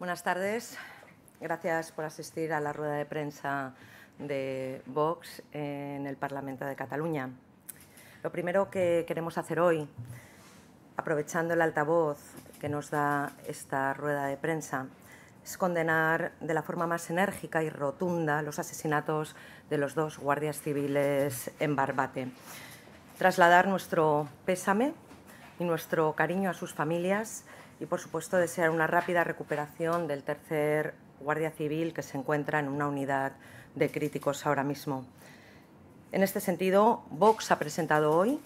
Buenas tardes. Gracias por asistir a la rueda de prensa de Vox en el Parlamento de Cataluña. Lo primero que queremos hacer hoy, aprovechando el altavoz que nos da esta rueda de prensa, es condenar de la forma más enérgica y rotunda los asesinatos de los dos guardias civiles en Barbate. Trasladar nuestro pésame y nuestro cariño a sus familias y, por supuesto, desear una rápida recuperación del tercer Guardia Civil que se encuentra en una unidad de críticos ahora mismo. En este sentido, Vox ha presentado hoy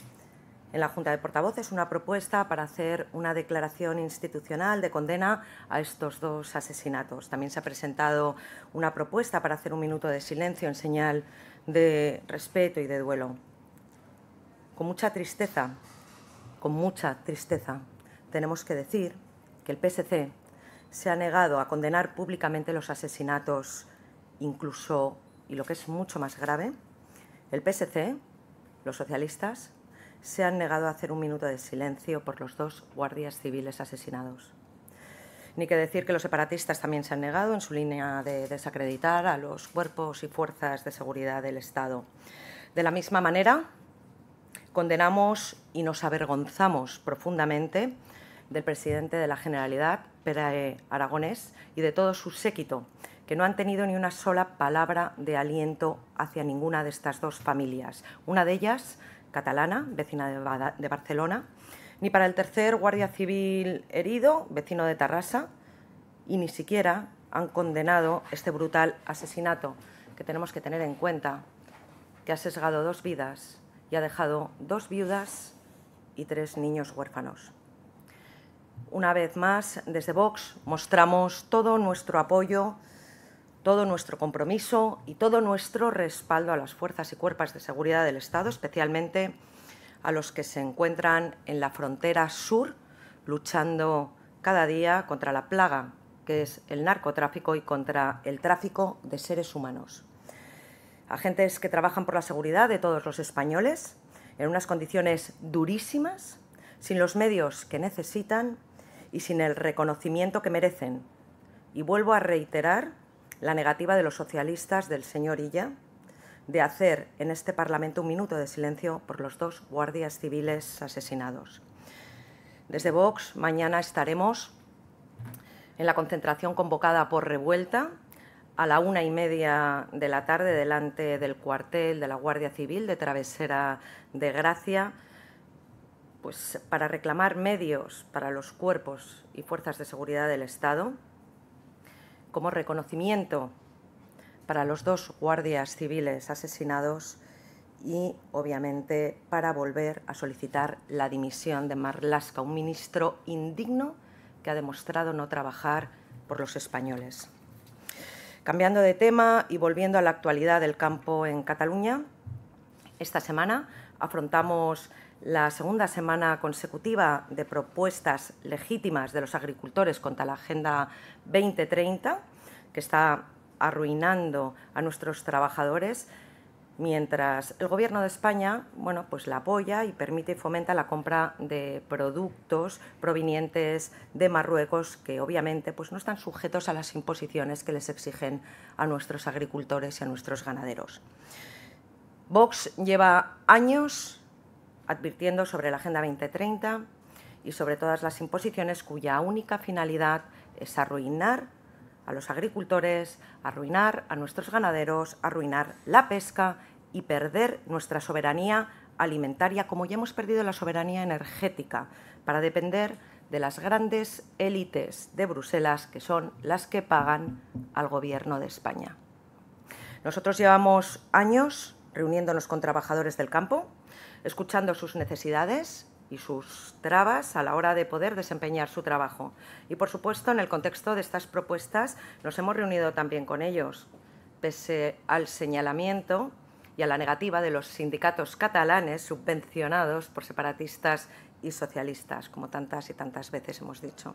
en la Junta de Portavoces una propuesta para hacer una declaración institucional de condena a estos dos asesinatos. También se ha presentado una propuesta para hacer un minuto de silencio en señal de respeto y de duelo. Con mucha tristeza, con mucha tristeza, tenemos que decir que el PSC se ha negado a condenar públicamente los asesinatos, incluso, y lo que es mucho más grave, el PSC, los socialistas, se han negado a hacer un minuto de silencio por los dos guardias civiles asesinados. Ni que decir que los separatistas también se han negado en su línea de desacreditar a los cuerpos y fuerzas de seguridad del Estado. De la misma manera, condenamos y nos avergonzamos profundamente del presidente de la Generalidad, Pere Aragonés, y de todo su séquito, que no han tenido ni una sola palabra de aliento hacia ninguna de estas dos familias. Una de ellas, catalana, vecina de, de Barcelona, ni para el tercer guardia civil herido, vecino de Tarrasa, y ni siquiera han condenado este brutal asesinato, que tenemos que tener en cuenta que ha sesgado dos vidas y ha dejado dos viudas y tres niños huérfanos una vez más, desde Vox mostramos todo nuestro apoyo, todo nuestro compromiso y todo nuestro respaldo a las fuerzas y cuerpos de seguridad del Estado, especialmente a los que se encuentran en la frontera sur luchando cada día contra la plaga que es el narcotráfico y contra el tráfico de seres humanos. Agentes que trabajan por la seguridad de todos los españoles en unas condiciones durísimas, sin los medios que necesitan y sin el reconocimiento que merecen. Y vuelvo a reiterar la negativa de los socialistas del señor Illa de hacer en este Parlamento un minuto de silencio por los dos guardias civiles asesinados. Desde Vox mañana estaremos en la concentración convocada por Revuelta a la una y media de la tarde delante del cuartel de la Guardia Civil de Travesera de Gracia pues, para reclamar medios para los cuerpos y fuerzas de seguridad del Estado, como reconocimiento para los dos guardias civiles asesinados y, obviamente, para volver a solicitar la dimisión de Marlaska, un ministro indigno que ha demostrado no trabajar por los españoles. Cambiando de tema y volviendo a la actualidad del campo en Cataluña, esta semana afrontamos la segunda semana consecutiva de propuestas legítimas de los agricultores contra la Agenda 2030, que está arruinando a nuestros trabajadores, mientras el Gobierno de España bueno, pues la apoya y permite y fomenta la compra de productos provenientes de Marruecos que obviamente pues, no están sujetos a las imposiciones que les exigen a nuestros agricultores y a nuestros ganaderos. Vox lleva años advirtiendo sobre la Agenda 2030 y sobre todas las imposiciones cuya única finalidad es arruinar a los agricultores, arruinar a nuestros ganaderos, arruinar la pesca y perder nuestra soberanía alimentaria, como ya hemos perdido la soberanía energética, para depender de las grandes élites de Bruselas, que son las que pagan al Gobierno de España. Nosotros llevamos años reuniéndonos con trabajadores del campo, escuchando sus necesidades y sus trabas a la hora de poder desempeñar su trabajo. Y, por supuesto, en el contexto de estas propuestas nos hemos reunido también con ellos, pese al señalamiento y a la negativa de los sindicatos catalanes subvencionados por separatistas y socialistas, como tantas y tantas veces hemos dicho.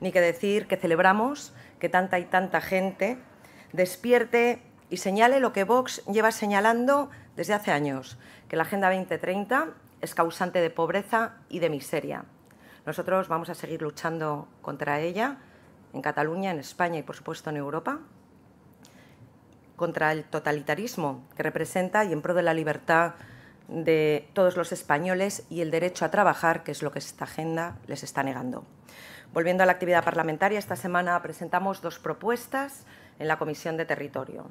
Ni que decir que celebramos que tanta y tanta gente despierte y señale lo que Vox lleva señalando desde hace años que la Agenda 2030 es causante de pobreza y de miseria. Nosotros vamos a seguir luchando contra ella en Cataluña, en España y, por supuesto, en Europa, contra el totalitarismo que representa y en pro de la libertad de todos los españoles y el derecho a trabajar, que es lo que esta agenda les está negando. Volviendo a la actividad parlamentaria, esta semana presentamos dos propuestas en la Comisión de Territorio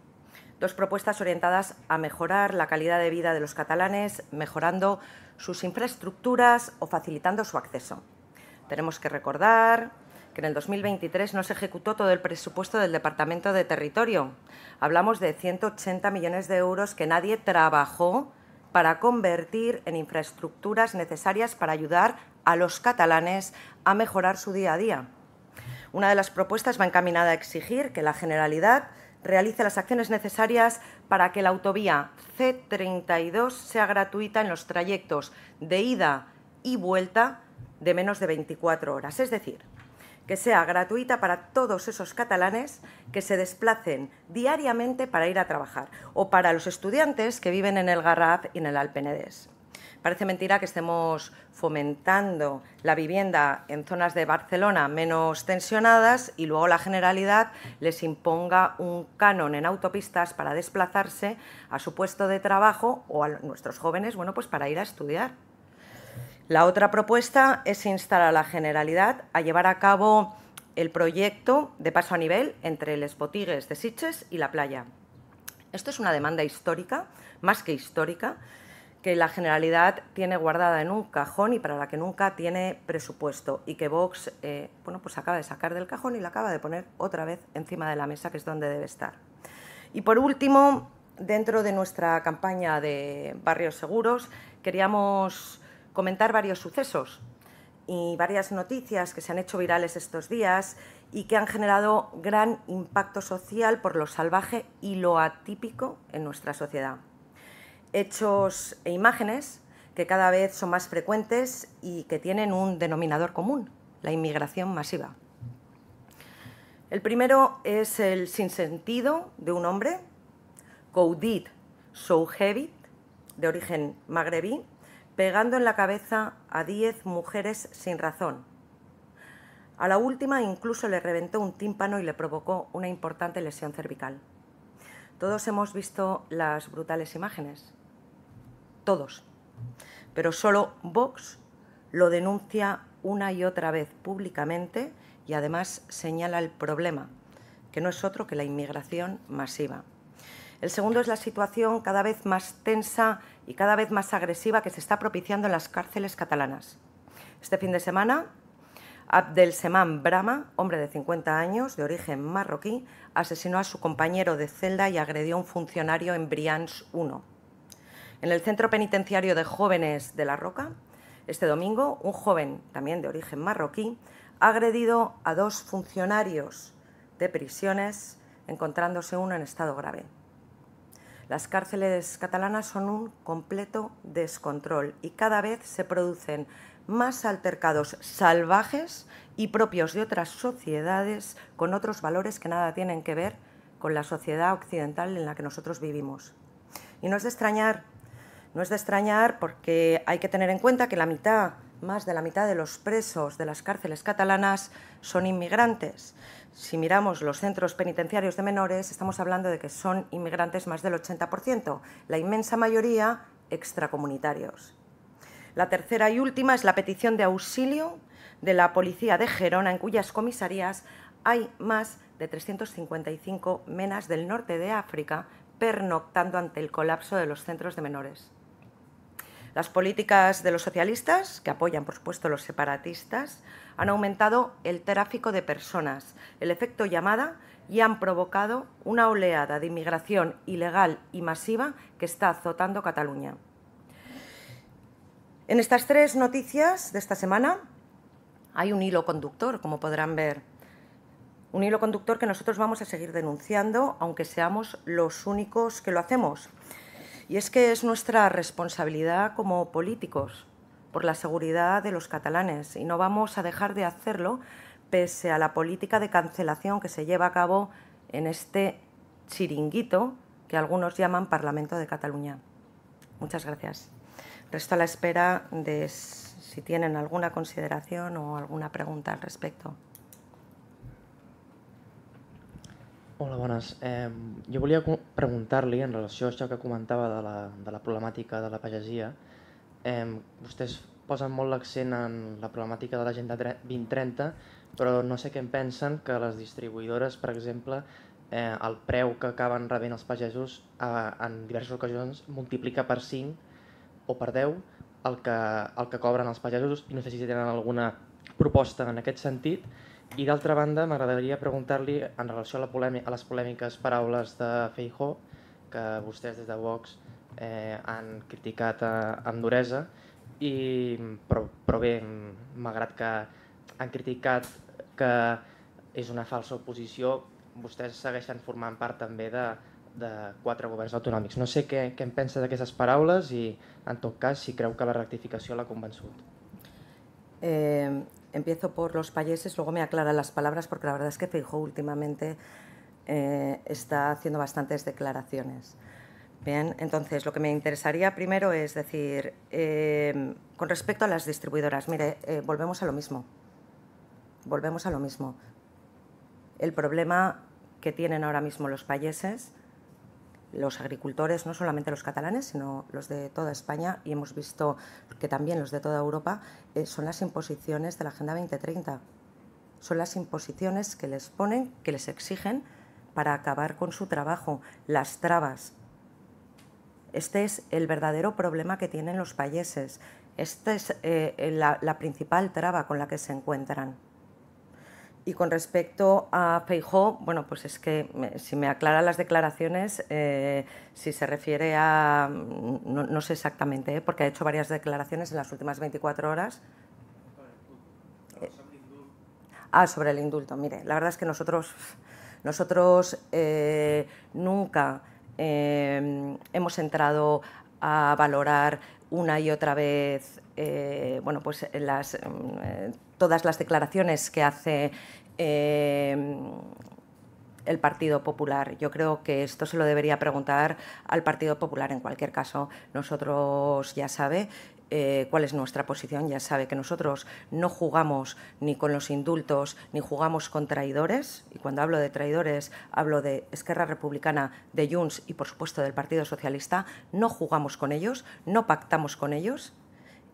dos propuestas orientadas a mejorar la calidad de vida de los catalanes, mejorando sus infraestructuras o facilitando su acceso. Tenemos que recordar que en el 2023 no se ejecutó todo el presupuesto del Departamento de Territorio. Hablamos de 180 millones de euros que nadie trabajó para convertir en infraestructuras necesarias para ayudar a los catalanes a mejorar su día a día. Una de las propuestas va encaminada a exigir que la Generalidad realice las acciones necesarias para que la autovía C32 sea gratuita en los trayectos de ida y vuelta de menos de 24 horas, es decir, que sea gratuita para todos esos catalanes que se desplacen diariamente para ir a trabajar o para los estudiantes que viven en el Garraf y en el Alpenedés. Parece mentira que estemos fomentando la vivienda en zonas de Barcelona menos tensionadas y luego la generalidad les imponga un canon en autopistas para desplazarse a su puesto de trabajo o a nuestros jóvenes, bueno, pues para ir a estudiar. La otra propuesta es instar a la generalidad a llevar a cabo el proyecto de paso a nivel entre Les Botigues de Siches y la playa. Esto es una demanda histórica, más que histórica, que la Generalidad tiene guardada en un cajón y para la que nunca tiene presupuesto y que Vox eh, bueno, pues acaba de sacar del cajón y la acaba de poner otra vez encima de la mesa, que es donde debe estar. Y por último, dentro de nuestra campaña de barrios seguros, queríamos comentar varios sucesos y varias noticias que se han hecho virales estos días y que han generado gran impacto social por lo salvaje y lo atípico en nuestra sociedad hechos e imágenes que cada vez son más frecuentes y que tienen un denominador común, la inmigración masiva. El primero es el sinsentido de un hombre, Koudit Souhevit, de origen magrebí, pegando en la cabeza a diez mujeres sin razón. A la última incluso le reventó un tímpano y le provocó una importante lesión cervical. Todos hemos visto las brutales imágenes todos. Pero solo Vox lo denuncia una y otra vez públicamente y además señala el problema, que no es otro que la inmigración masiva. El segundo es la situación cada vez más tensa y cada vez más agresiva que se está propiciando en las cárceles catalanas. Este fin de semana, Abdel Semán Brahma, hombre de 50 años, de origen marroquí, asesinó a su compañero de celda y agredió a un funcionario en Brians 1 en el Centro Penitenciario de Jóvenes de La Roca, este domingo, un joven también de origen marroquí ha agredido a dos funcionarios de prisiones, encontrándose uno en estado grave. Las cárceles catalanas son un completo descontrol y cada vez se producen más altercados salvajes y propios de otras sociedades con otros valores que nada tienen que ver con la sociedad occidental en la que nosotros vivimos. Y no es de extrañar no es de extrañar porque hay que tener en cuenta que la mitad, más de la mitad de los presos de las cárceles catalanas son inmigrantes. Si miramos los centros penitenciarios de menores, estamos hablando de que son inmigrantes más del 80%, la inmensa mayoría extracomunitarios. La tercera y última es la petición de auxilio de la policía de Gerona, en cuyas comisarías hay más de 355 menas del norte de África pernoctando ante el colapso de los centros de menores. Las políticas de los socialistas, que apoyan por supuesto los separatistas, han aumentado el tráfico de personas, el efecto llamada, y han provocado una oleada de inmigración ilegal y masiva que está azotando Cataluña. En estas tres noticias de esta semana hay un hilo conductor, como podrán ver. Un hilo conductor que nosotros vamos a seguir denunciando, aunque seamos los únicos que lo hacemos. Y es que es nuestra responsabilidad como políticos por la seguridad de los catalanes y no vamos a dejar de hacerlo pese a la política de cancelación que se lleva a cabo en este chiringuito que algunos llaman Parlamento de Cataluña. Muchas gracias. Resto a la espera de si tienen alguna consideración o alguna pregunta al respecto. Hola, bones. Eh, jo volia preguntar-li, en relació a això que comentava de la, de la problemàtica de la pagesia, eh, vostès posen molt l'accent en la problemàtica de l'agenda 2030, però no sé què en pensen que les distribuïdores, per exemple, eh, el preu que acaben rebent els pagesos a, en diverses ocasions multiplica per 5 o per 10 el que, el que cobren els pagesos i no sé si tenen alguna proposta en aquest sentit i d'altra banda, m'agradaria preguntar-li en relació a, la polèmica, a les polèmiques paraules de Feijó, que vostès des de Vox eh, han criticat eh, amb duresa, i, però, però bé, malgrat que han criticat que és una falsa oposició, vostès segueixen formant part també de, de quatre governs autonòmics. No sé què, què en pensa d'aquestes paraules i, en tot cas, si creu que la rectificació l'ha convençut. Eh, empiezo por los payeses, luego me aclara las palabras porque la verdad es que Feijóo últimamente eh, está haciendo bastantes declaraciones. Bien, entonces lo que me interesaría primero es decir, eh, con respecto a las distribuidoras, mire, eh, volvemos a lo mismo. Volvemos a lo mismo. El problema que tienen ahora mismo los payeses los agricultores, no solamente los catalanes, sino los de toda España, y hemos visto que también los de toda Europa, eh, son las imposiciones de la Agenda 2030. Son las imposiciones que les ponen, que les exigen para acabar con su trabajo, las trabas. Este es el verdadero problema que tienen los payeses. Esta es eh, eh, la principal traba con la que se encuentran. Y con respecto a Feijó, bueno, pues es que si me aclara las declaraciones, eh, si se refiere a. No, sé exactamente, ¿eh? porque ha hecho varias declaraciones en las últimas 24 horas. indulto. Eh, ah, sobre el indulto. Mire, la verdad es que nosotros, nosotros nunca hemos entrado a valorar una y otra vez eh, bueno, pues eh, mm, eh, todas las declaraciones que hace el Partido Popular. Yo creo que esto se lo debería preguntar al Partido Popular. En cualquier caso, nosotros ya sabe cuál es nuestra posición. Ya sabe que nosotros no jugamos ni con los indultos, ni jugamos con traidores. Y cuando hablo de traidores, hablo de Esquerra Republicana, de Junts y, por supuesto, del Partido Socialista. No jugamos con ellos, no pactamos con ellos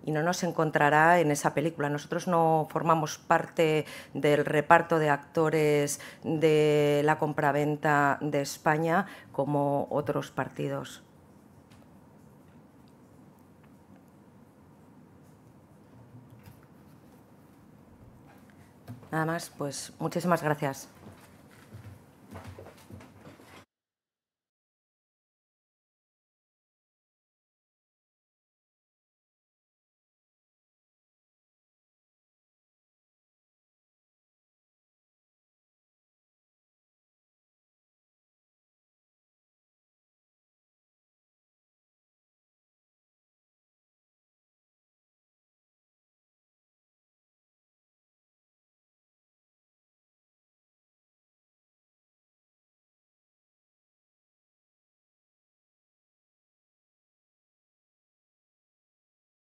y no nos encontrará en esa película. Nosotros no formamos parte del reparto de actores de la compraventa de España como otros partidos. Nada más, pues muchísimas gracias.